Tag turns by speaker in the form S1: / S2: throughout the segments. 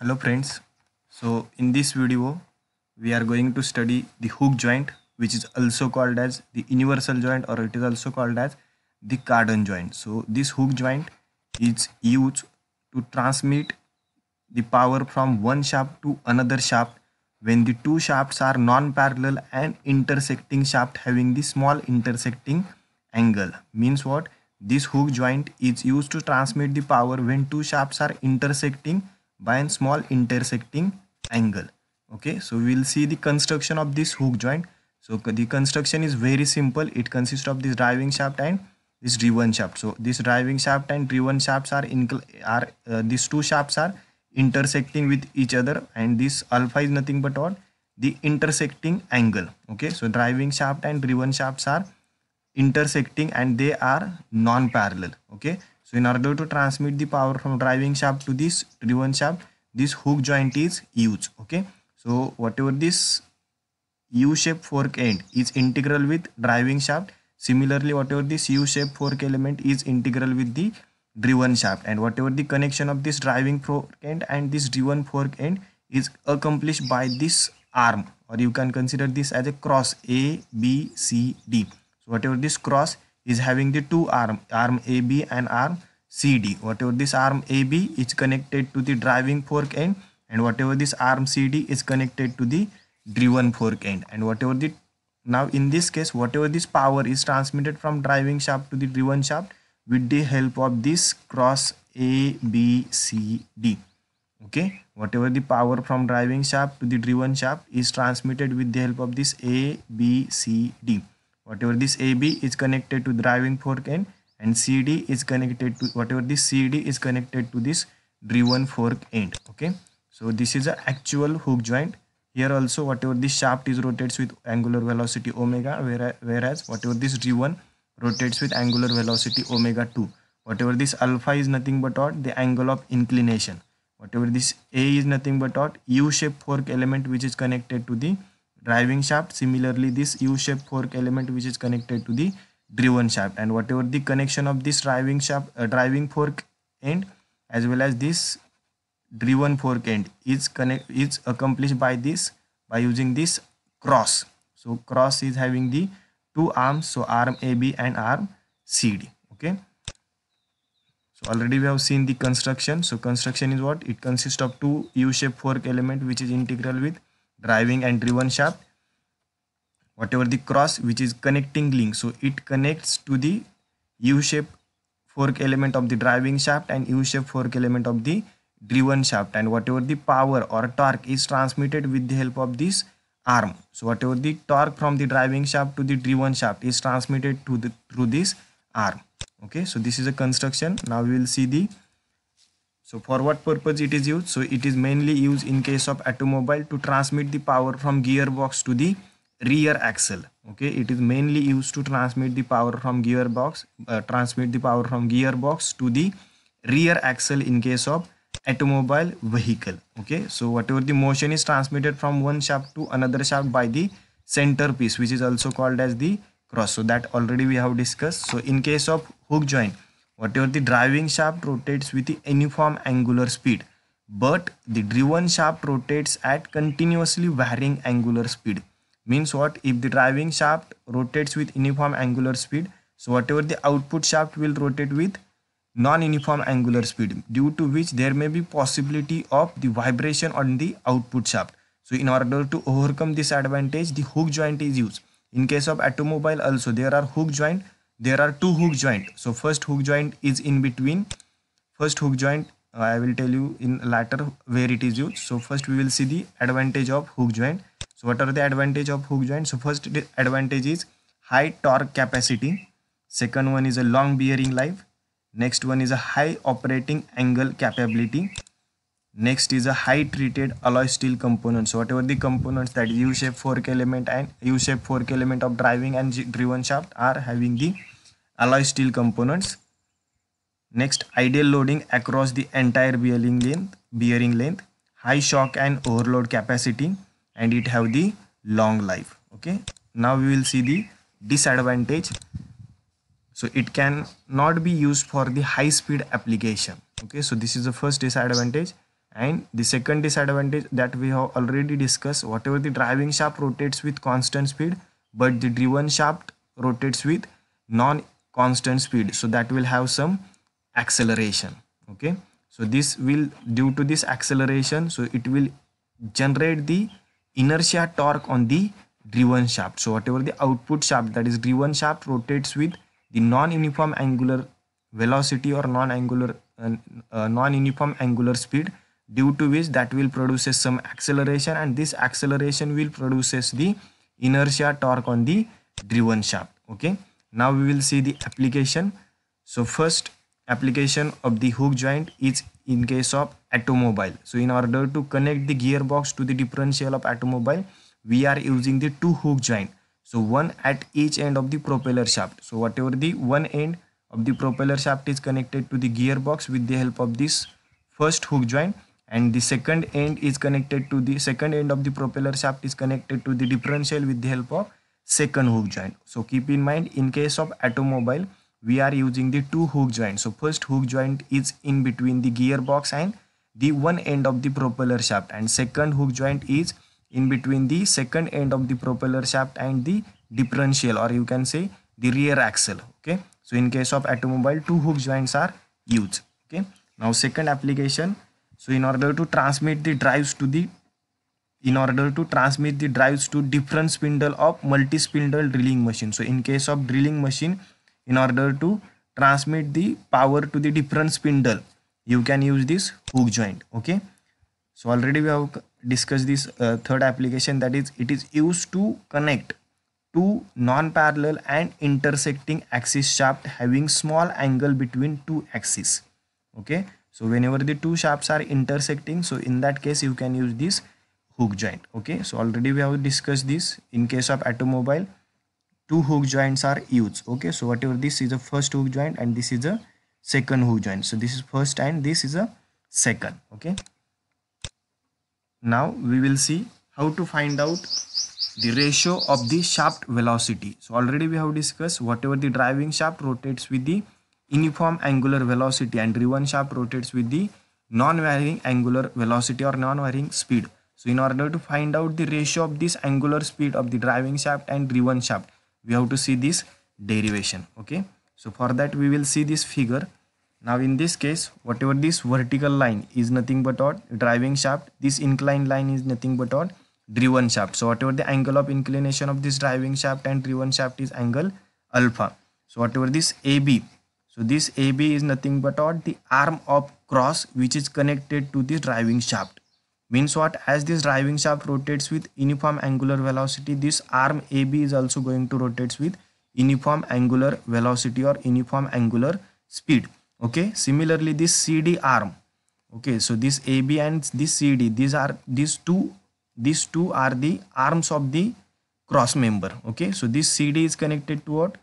S1: hello friends so in this video we are going to study the hook joint which is also called as the universal joint or it is also called as the cardan joint so this hook joint is used to transmit the power from one shaft to another shaft when the two shafts are non-parallel and intersecting shaft having the small intersecting angle means what this hook joint is used to transmit the power when two shafts are intersecting by a small intersecting angle okay so we will see the construction of this hook joint so the construction is very simple it consists of this driving shaft and this driven shaft so this driving shaft and driven shafts are in are uh, these two shafts are intersecting with each other and this alpha is nothing but what the intersecting angle okay so driving shaft and driven shafts are intersecting and they are non-parallel okay so in order to transmit the power from driving shaft to this driven shaft, this hook joint is used. Okay. So whatever this U-shaped fork end is integral with driving shaft. Similarly, whatever this U-shaped fork element is integral with the driven shaft and whatever the connection of this driving fork end and this driven fork end is accomplished by this arm or you can consider this as a cross A, B, C, D. So whatever this cross is having the two arm arm AB and arm CD whatever this arm AB is connected to the driving fork end and whatever this arm CD is connected to the driven fork end and whatever the now in this case whatever this power is transmitted from driving shaft to the driven shaft with the help of this cross A B C D okay whatever the power from driving shaft to the driven shaft is transmitted with the help of this A B C D whatever this AB is connected to driving fork end and CD is connected to whatever this CD is connected to this driven fork end okay so this is a actual hook joint here also whatever this shaft is rotates with angular velocity omega whereas whatever this driven rotates with angular velocity omega 2 whatever this alpha is nothing but what the angle of inclination whatever this a is nothing but what u shape fork element which is connected to the driving shaft similarly this u-shaped fork element which is connected to the driven shaft and whatever the connection of this driving shaft uh, driving fork end as well as this driven fork end is connect is accomplished by this by using this cross so cross is having the two arms so arm ab and arm cd okay so already we have seen the construction so construction is what it consists of two u-shaped fork element which is integral with driving and driven shaft whatever the cross which is connecting link so it connects to the u-shaped fork element of the driving shaft and u-shaped fork element of the driven shaft and whatever the power or torque is transmitted with the help of this arm so whatever the torque from the driving shaft to the driven shaft is transmitted to the through this arm okay so this is a construction now we will see the so for what purpose it is used? So it is mainly used in case of automobile to transmit the power from gearbox to the rear axle. Okay, it is mainly used to transmit the power from gearbox, uh, transmit the power from gearbox to the rear axle in case of automobile vehicle. Okay, so whatever the motion is transmitted from one shaft to another shaft by the center piece which is also called as the cross. So that already we have discussed. So in case of hook joint, whatever the driving shaft rotates with the uniform angular speed but the driven shaft rotates at continuously varying angular speed means what if the driving shaft rotates with uniform angular speed so whatever the output shaft will rotate with non-uniform angular speed due to which there may be possibility of the vibration on the output shaft so in order to overcome this advantage the hook joint is used in case of automobile also there are hook joint there are two hook joint so first hook joint is in between first hook joint uh, I will tell you in later where it is used so first we will see the advantage of hook joint so what are the advantage of hook joint so first advantage is high torque capacity second one is a long bearing life next one is a high operating angle capability next is a high treated alloy steel component so whatever the components that u-shaped fork element and u-shaped fork element of driving and driven shaft are having the alloy steel components. Next, ideal loading across the entire bearing length, bearing length, high shock and overload capacity and it have the long life. Okay. Now we will see the disadvantage. So it can not be used for the high speed application. Okay. So this is the first disadvantage and the second disadvantage that we have already discussed whatever the driving shaft rotates with constant speed but the driven shaft rotates with non constant speed so that will have some acceleration okay so this will due to this acceleration so it will generate the inertia torque on the driven shaft so whatever the output shaft that is driven shaft rotates with the non-uniform angular velocity or non-angular uh, uh, non-uniform angular speed due to which that will produces some acceleration and this acceleration will produces the inertia torque on the driven shaft okay now we will see the application so first application of the hook joint is in case of automobile so in order to connect the gearbox to the differential of automobile we are using the two hook joint so one at each end of the propeller shaft so whatever the one end of the propeller shaft is connected to the gearbox with the help of this first hook joint and the second end is connected to the second end of the propeller shaft is connected to the differential with the help of second hook joint so keep in mind in case of automobile we are using the two hook joints. so first hook joint is in between the gearbox and the one end of the propeller shaft and second hook joint is in between the second end of the propeller shaft and the differential or you can say the rear axle okay so in case of automobile two hook joints are used okay now second application so in order to transmit the drives to the in order to transmit the drives to different spindle of multi-spindle drilling machine. So in case of drilling machine, in order to transmit the power to the different spindle, you can use this hook joint. Okay. So already we have discussed this uh, third application that is it is used to connect two non-parallel and intersecting axis shaft having small angle between two axes. Okay. So whenever the two shafts are intersecting, so in that case you can use this hook joint okay so already we have discussed this in case of automobile two hook joints are used okay so whatever this is the first hook joint and this is the second hook joint so this is first and this is a second okay now we will see how to find out the ratio of the shaft velocity so already we have discussed whatever the driving shaft rotates with the uniform angular velocity and driven shaft rotates with the non-varying angular velocity or non-varying speed so in order to find out the ratio of this angular speed of the driving shaft and driven shaft, we have to see this derivation. Okay. So for that we will see this figure. Now in this case, whatever this vertical line is nothing but what driving shaft, this inclined line is nothing but what driven shaft. So whatever the angle of inclination of this driving shaft and driven shaft is angle alpha. So whatever this AB, so this AB is nothing but what the arm of cross which is connected to this driving shaft means what as this driving shaft rotates with uniform angular velocity this arm AB is also going to rotates with uniform angular velocity or uniform angular speed okay similarly this CD arm okay so this AB and this CD these are these two these two are the arms of the cross member okay so this CD is connected to what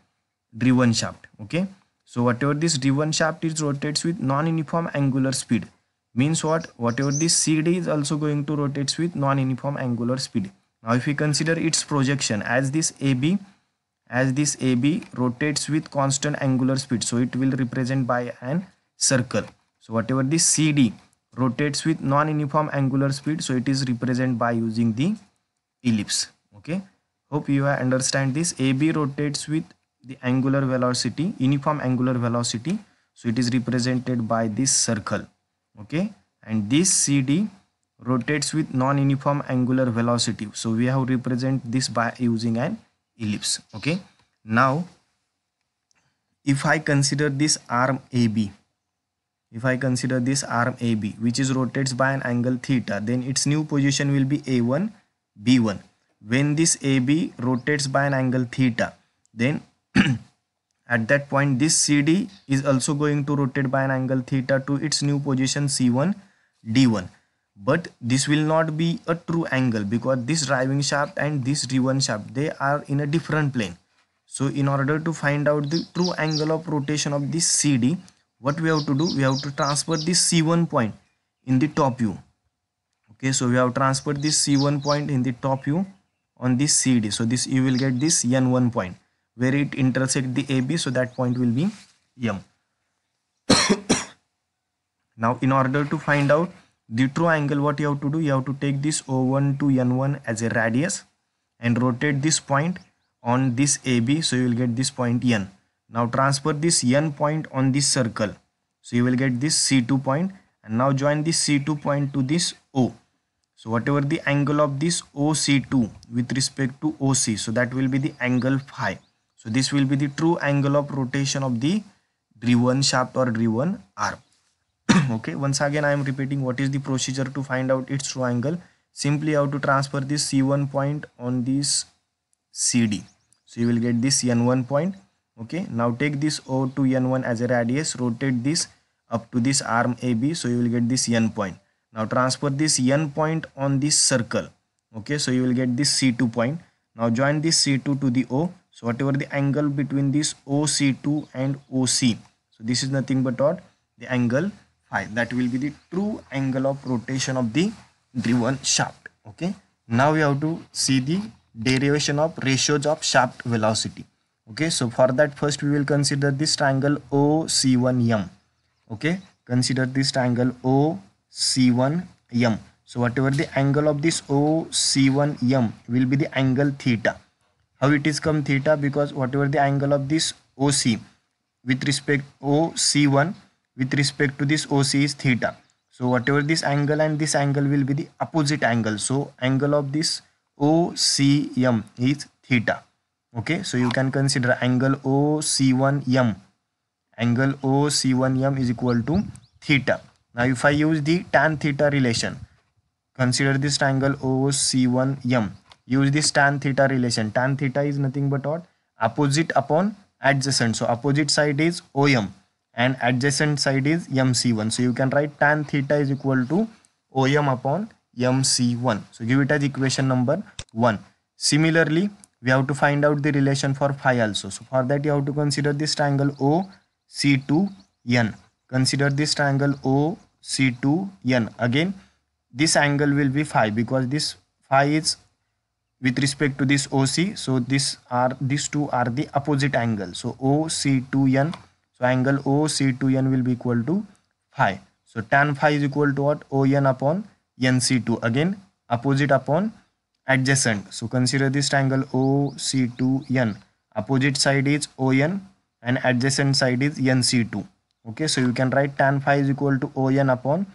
S1: driven shaft okay so whatever this driven shaft is rotates with non-uniform angular speed means what whatever this CD is also going to rotates with non-uniform angular speed now if we consider its projection as this AB as this AB rotates with constant angular speed so it will represent by an circle so whatever this CD rotates with non-uniform angular speed so it is represented by using the ellipse okay hope you understand this AB rotates with the angular velocity uniform angular velocity so it is represented by this circle okay and this CD rotates with non-uniform angular velocity so we have represent this by using an ellipse okay now if I consider this arm AB if I consider this arm AB which is rotates by an angle theta then its new position will be A1 B1 when this AB rotates by an angle theta then at that point this cd is also going to rotate by an angle theta to its new position c1 d1 but this will not be a true angle because this driving shaft and this driven shaft they are in a different plane so in order to find out the true angle of rotation of this cd what we have to do we have to transfer this c1 point in the top view okay so we have transferred this c1 point in the top view on this cd so this you will get this n1 point where it intersect the AB so that point will be M. now in order to find out the true angle what you have to do you have to take this O1 to N1 as a radius and rotate this point on this AB so you will get this point N. Now transfer this N point on this circle so you will get this C2 point and now join this C2 point to this O. So whatever the angle of this OC2 with respect to OC so that will be the angle phi. So this will be the true angle of rotation of the driven shaft or driven arm. okay, once again I am repeating what is the procedure to find out its true angle. Simply how to transfer this C1 point on this CD. So you will get this N1 point. Okay, now take this O to N1 as a radius, rotate this up to this arm AB. So you will get this N point. Now transfer this N point on this circle. Okay, so you will get this C2 point. Now join this C2 to the O. So whatever the angle between this OC2 and OC. So this is nothing but what? The angle phi. That will be the true angle of rotation of the driven shaft. Okay. Now we have to see the derivation of ratios of shaft velocity. Okay. So for that first we will consider this triangle OC1M. Okay. Consider this triangle OC1M. So whatever the angle of this OC1M will be the angle theta how it is come theta because whatever the angle of this OC with respect OC1 with respect to this OC is theta so whatever this angle and this angle will be the opposite angle so angle of this OCM is theta okay so you can consider angle OC1M angle OC1M is equal to theta now if I use the tan theta relation consider this triangle OC1M use this tan theta relation tan theta is nothing but what opposite upon adjacent so opposite side is om and adjacent side is mc1 so you can write tan theta is equal to om upon mc1 so give it as equation number 1 similarly we have to find out the relation for phi also so for that you have to consider this triangle OC2N consider this triangle OC2N again this angle will be phi because this phi is with respect to this OC so this are these two are the opposite angle so OC2n so angle OC2n will be equal to phi so tan phi is equal to what ON upon NC2 again opposite upon adjacent so consider this triangle OC2n opposite side is ON and adjacent side is NC2 okay so you can write tan phi is equal to ON upon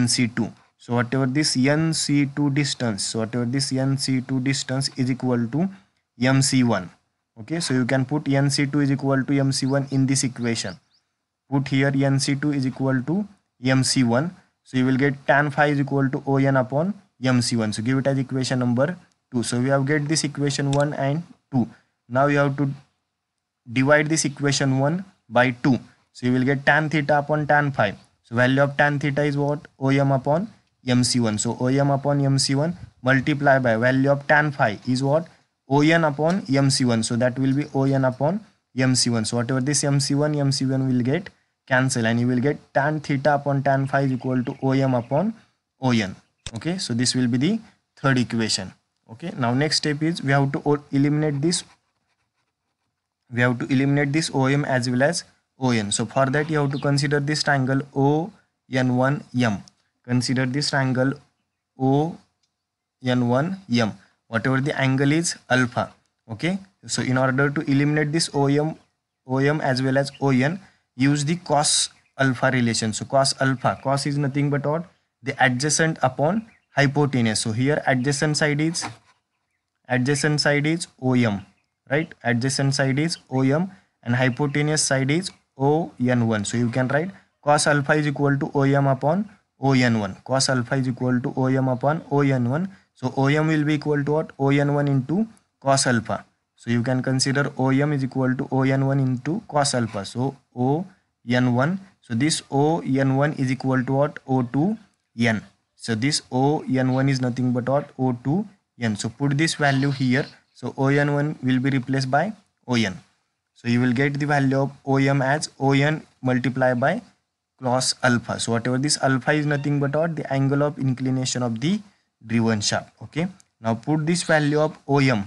S1: NC2 so whatever this nc2 distance so whatever this nc2 distance is equal to mc1 okay so you can put nc2 is equal to mc1 in this equation put here nc2 is equal to mc1 so you will get tan phi is equal to on upon mc1 so give it as equation number 2 so we have get this equation 1 and 2 now you have to divide this equation 1 by 2 so you will get tan theta upon tan phi so value of tan theta is what om upon mc1 so om upon mc1 multiply by value of tan phi is what on upon mc1 so that will be on upon mc1 so whatever this mc1 mc1 will get cancel and you will get tan theta upon tan phi is equal to om upon on okay so this will be the third equation okay now next step is we have to eliminate this we have to eliminate this om as well as on so for that you have to consider this triangle o n1 m Consider this angle O N1 M. Whatever the angle is alpha. Okay. So in order to eliminate this OM, OM as well as ON, use the cos alpha relation. So cos alpha, cos is nothing but what? The adjacent upon hypotenuse. So here adjacent side is adjacent side is OM, right? Adjacent side is OM and hypotenuse side is ON1. So you can write cos alpha is equal to OM upon ON1. Cos alpha is equal to OM upon ON1. So OM will be equal to what? ON1 into cos alpha. So you can consider OM is equal to ON1 into cos alpha. So ON1. So this ON1 is equal to what? O2N. So this ON1 is nothing but what? O2N. So put this value here. So ON1 will be replaced by ON. So you will get the value of OM as ON multiplied by Cos alpha so whatever this alpha is nothing but what the angle of inclination of the driven shaft okay now put this value of om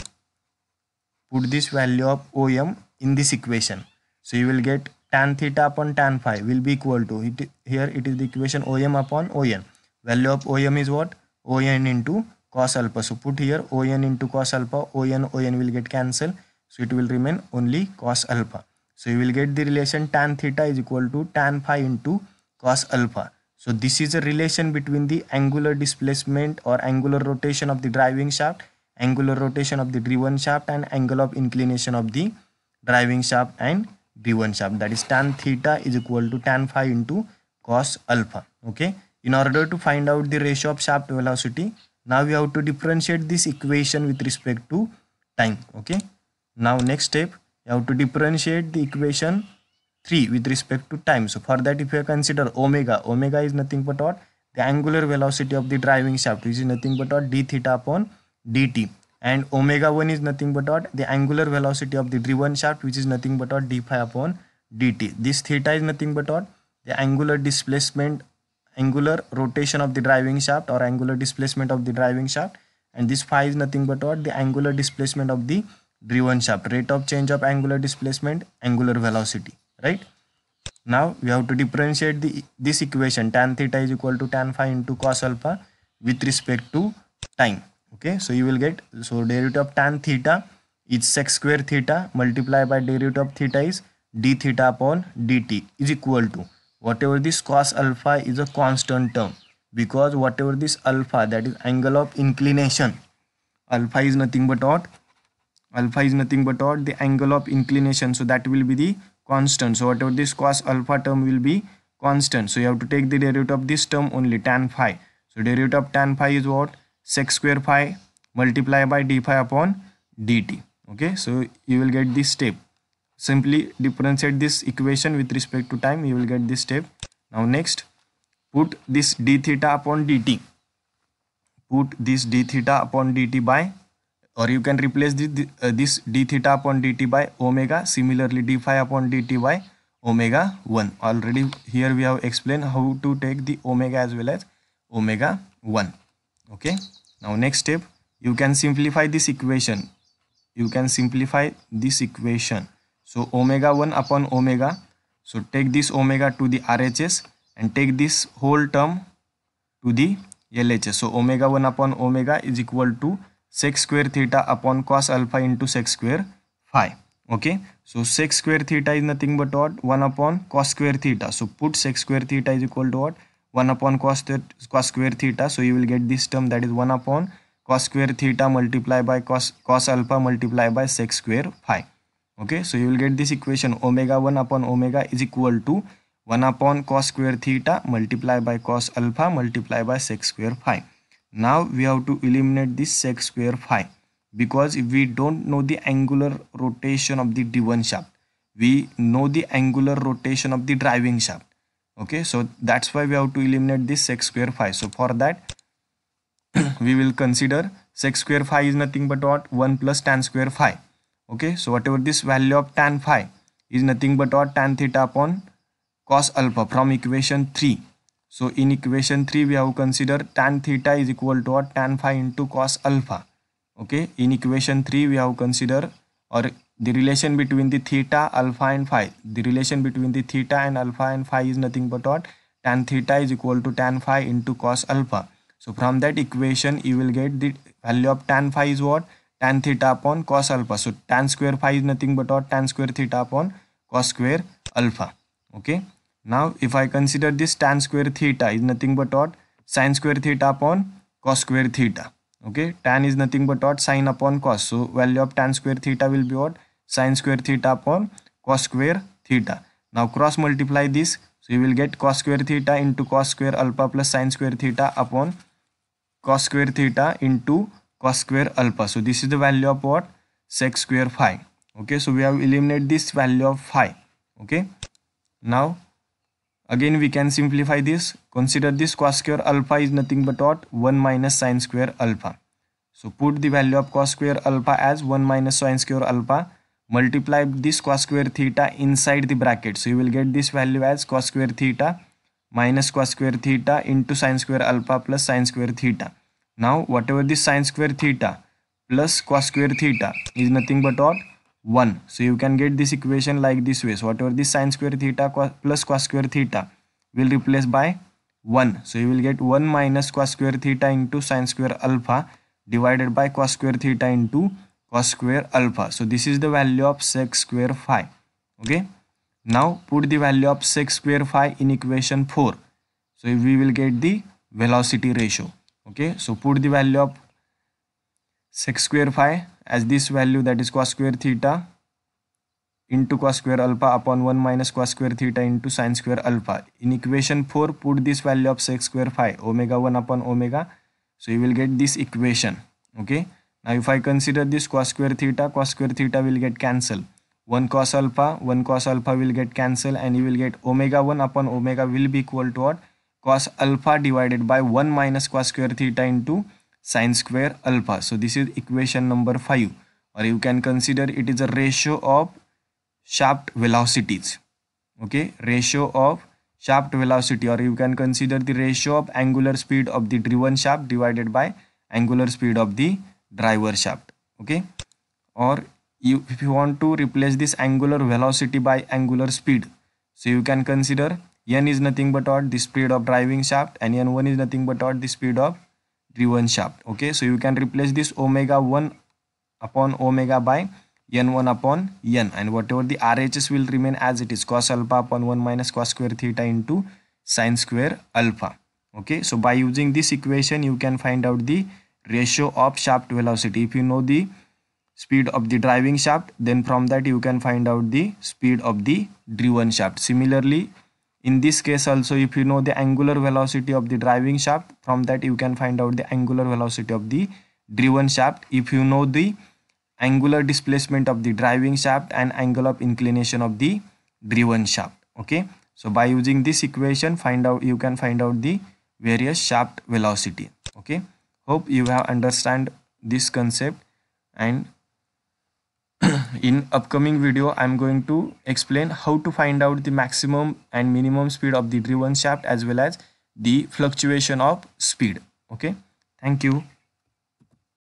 S1: put this value of om in this equation so you will get tan theta upon tan phi will be equal to it here it is the equation om upon on value of om is what on into cos alpha so put here on into cos alpha on on will get cancelled so it will remain only cos alpha so you will get the relation tan theta is equal to tan phi into cos alpha. So this is a relation between the angular displacement or angular rotation of the driving shaft, angular rotation of the driven shaft and angle of inclination of the driving shaft and driven shaft that is tan theta is equal to tan phi into cos alpha. Okay. In order to find out the ratio of shaft velocity, now we have to differentiate this equation with respect to time. Okay. Now next step you have to differentiate the equation 3 with respect to time so for that if you consider omega omega is nothing but what the angular velocity of the driving shaft which is nothing but what d theta upon dt and omega 1 is nothing but what the angular velocity of the driven shaft which is nothing but what d phi upon dt this theta is nothing but what the angular displacement angular rotation of the driving shaft or angular displacement of the driving shaft and this phi is nothing but what the angular displacement of the driven shaft rate of change of angular displacement angular velocity right now we have to differentiate the this equation tan theta is equal to tan phi into cos alpha with respect to time okay so you will get so derivative of tan theta is sec square theta multiplied by derivative of theta is d theta upon dt is equal to whatever this cos alpha is a constant term because whatever this alpha that is angle of inclination alpha is nothing but what alpha is nothing but what the angle of inclination so that will be the constant so whatever this cos alpha term will be constant so you have to take the derivative of this term only tan phi so derivative of tan phi is what sec square phi multiply by d phi upon dt okay so you will get this step simply differentiate this equation with respect to time you will get this step now next put this d theta upon dt put this d theta upon dt by or you can replace the, uh, this d theta upon dt by omega similarly d phi upon dt by omega 1 already here we have explained how to take the omega as well as omega 1 okay now next step you can simplify this equation you can simplify this equation so omega 1 upon omega so take this omega to the RHS and take this whole term to the LHS so omega 1 upon omega is equal to sec square theta upon cos alpha into sec square phi okay so sec square theta is nothing but what 1 upon cos square theta so put sec square theta is equal to what 1 upon cos, cos square theta so you will get this term that is 1 upon cos square theta multiplied by cos cos alpha multiplied by sec square phi okay so you will get this equation omega 1 upon omega is equal to 1 upon cos square theta multiplied by cos alpha multiplied by sec square phi now we have to eliminate this sec square phi because we don't know the angular rotation of the driven shaft we know the angular rotation of the driving shaft okay so that's why we have to eliminate this sec square phi so for that we will consider sec square phi is nothing but what 1 plus tan square phi okay so whatever this value of tan phi is nothing but what tan theta upon cos alpha from equation 3 so in equation 3 we have considered tan theta is equal to what tan phi into cos alpha. Okay, in equation 3 we have considered or the relation between the theta, alpha and phi. The relation between the theta and alpha and phi is nothing but what tan theta is equal to tan phi into cos alpha. So from that equation you will get the value of tan phi is what? Tan theta upon cos alpha. So tan square phi is nothing but what tan square theta upon cos square alpha. Okay. Now if I consider this tan square theta is nothing but what sine square theta upon cos square theta. Okay, tan is nothing but what sine upon cos. So value of tan square theta will be what sine square theta upon cos square theta. Now cross multiply this. So you will get cos square theta into cos square alpha plus sine square theta upon cos square theta into cos square alpha. So this is the value of what sec square phi. Okay, so we have eliminated this value of phi. Okay, now Again, we can simplify this. Consider this cos square alpha is nothing but what? 1 minus sine square alpha. So put the value of cos square alpha as 1 minus sine square alpha. Multiply this cos square theta inside the bracket. So you will get this value as cos square theta minus cos square theta into sine square alpha plus sine square theta. Now whatever this sine square theta plus cos square theta is nothing but what? 1 so you can get this equation like this way so whatever this sine square theta plus cos square theta will replace by 1 so you will get 1 minus cos square theta into sine square alpha divided by cos square theta into cos square alpha so this is the value of sec square phi okay now put the value of sec square phi in equation 4 so we will get the velocity ratio okay so put the value of sec square phi as this value that is cos square theta into cos square alpha upon 1 minus cos square theta into sine square alpha. In equation 4, put this value of sec square phi omega 1 upon omega. So you will get this equation. Okay. Now if I consider this cos square theta, cos square theta will get cancelled. 1 cos alpha, 1 cos alpha will get cancelled and you will get omega 1 upon omega will be equal to what? Cos alpha divided by 1 minus cos square theta into sine square alpha. So this is equation number 5 or you can consider it is a ratio of shaft velocities. Okay, ratio of shaft velocity or you can consider the ratio of angular speed of the driven shaft divided by angular speed of the driver shaft. Okay, or you, if you want to replace this angular velocity by angular speed. So you can consider n is nothing but what the speed of driving shaft and n1 is nothing but what the speed of driven shaft okay so you can replace this omega 1 upon omega by n1 upon n and whatever the RHS will remain as it is cos alpha upon 1 minus cos square theta into sine square alpha okay so by using this equation you can find out the ratio of shaft velocity if you know the speed of the driving shaft then from that you can find out the speed of the driven shaft similarly in this case also if you know the angular velocity of the driving shaft from that you can find out the angular velocity of the driven shaft if you know the angular displacement of the driving shaft and angle of inclination of the driven shaft okay so by using this equation find out you can find out the various shaft velocity okay hope you have understand this concept and in upcoming video i'm going to explain how to find out the maximum and minimum speed of the driven shaft as well as the fluctuation of speed okay thank you